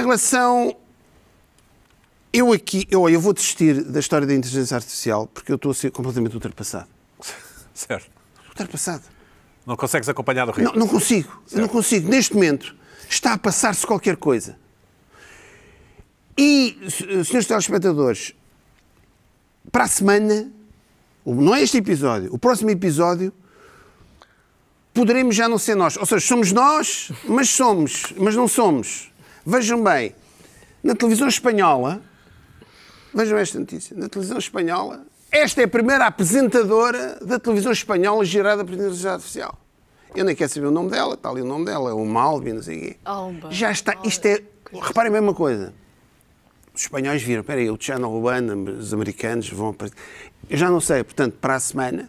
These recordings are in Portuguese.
relação. Eu aqui, eu, eu vou desistir da história da inteligência artificial porque eu estou a ser completamente ultrapassado. Certo. Ultrapassado. Não consegues acompanhar o ritmo? Não, não consigo. Certo. Não consigo. Neste momento está a passar-se qualquer coisa. E, senhores telespectadores, para a semana, não é este episódio, o próximo episódio, poderemos já não ser nós. Ou seja, somos nós, mas somos, mas não somos. Vejam bem, na televisão espanhola, vejam esta notícia, na televisão espanhola, esta é a primeira apresentadora da televisão espanhola gerada por inteligência artificial. Eu nem quero saber o nome dela, está ali o nome dela, é o Malvin, não sei o quê. Alba. Já está, isto é, reparem bem uma coisa. Os espanhóis viram, espera aí, o Channel One, os americanos vão... Eu já não sei, portanto, para a semana,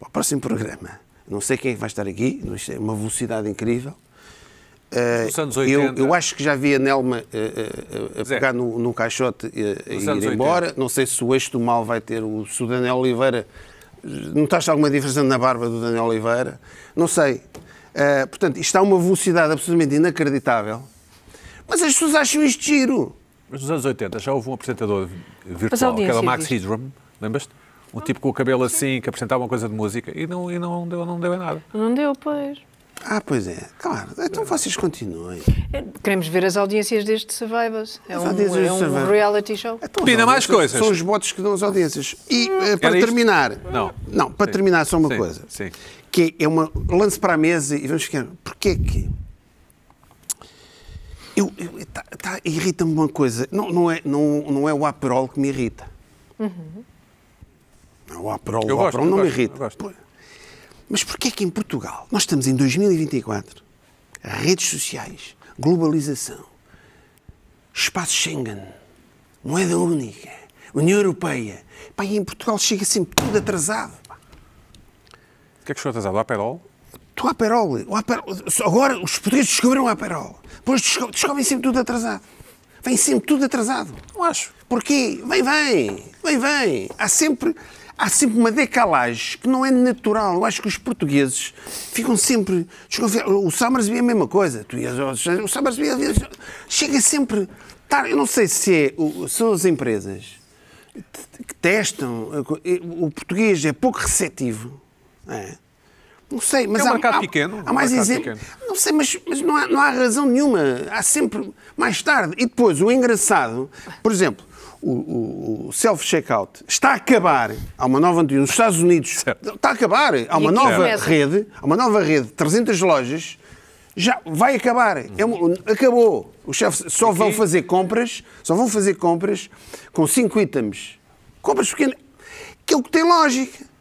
para o próximo programa, não sei quem é que vai estar aqui, isto é uma velocidade incrível, Uh, eu, eu, acho que já vi a Nelma uh, uh, a pegar no, no, caixote e ir embora. 80. Não sei se o eixo do mal vai ter o, se o Daniel Oliveira. Notaste alguma diferença na barba do Daniel Oliveira? Não sei. portanto, isto há uma velocidade absolutamente inacreditável. Mas as pessoas acham isto giro. Mas nos anos 80 já houve um apresentador virtual, que era Max Hidrum, lembras-te? Um tipo com o cabelo assim, que apresentava uma coisa de música e não, e não, deu, não deu em nada. Não deu, pois. Ah, pois é, claro. Então é. vocês continuem. É, queremos ver as audiências deste Survivors. É um, é um reality show. Então, Pina mais coisas. São os votos que dão as audiências. E eh, para terminar. Isto? Não. Não, para Sim. terminar só uma Sim. coisa. Sim. Que é uma. Lance para a mesa e vamos ficar. Porquê que. Eu, eu tá, tá, irrita-me uma coisa. Não, não, é, não, não é o Aperol que me irrita. Uhum. Não, o Aperol, eu o gosto, Aperol não gosto, me irrita. Eu gosto. Pô, mas porquê é que em Portugal, nós estamos em 2024, redes sociais, globalização, espaço Schengen, moeda única, União Europeia, pá, e em Portugal chega sempre tudo atrasado. Pá. O que é que chegou atrasado? O Aperol? Tu Aperol, o Aperol. Agora os portugueses descobriram o Aperol. Depois descobrem sempre tudo atrasado. Vem sempre tudo atrasado. Não acho. Porquê? Vem, vem. Vem, vem. Há sempre, há sempre uma decalagem que não é natural. Eu acho que os portugueses ficam sempre desconfiados. O Summersby é a mesma coisa. Tu ias, o Summersby chega sempre tarde. Eu não sei se é, são as empresas que testam. O português é pouco receptivo. É? Não sei, mas é um há, mercado há, pequeno. Há mais um exemplos. Não sei, mas, mas não, há, não há razão nenhuma. Há sempre mais tarde. E depois, o engraçado, por exemplo, o, o, o self-checkout está a acabar. Há uma nova nos Estados Unidos. Certo. Está a acabar. Há uma nova rede, há uma nova rede, 300 lojas. Já vai acabar. É acabou. Os chefes só vão fazer compras, só vão fazer compras com 5 itens. Compras pequenas. Aquilo que tem lógica.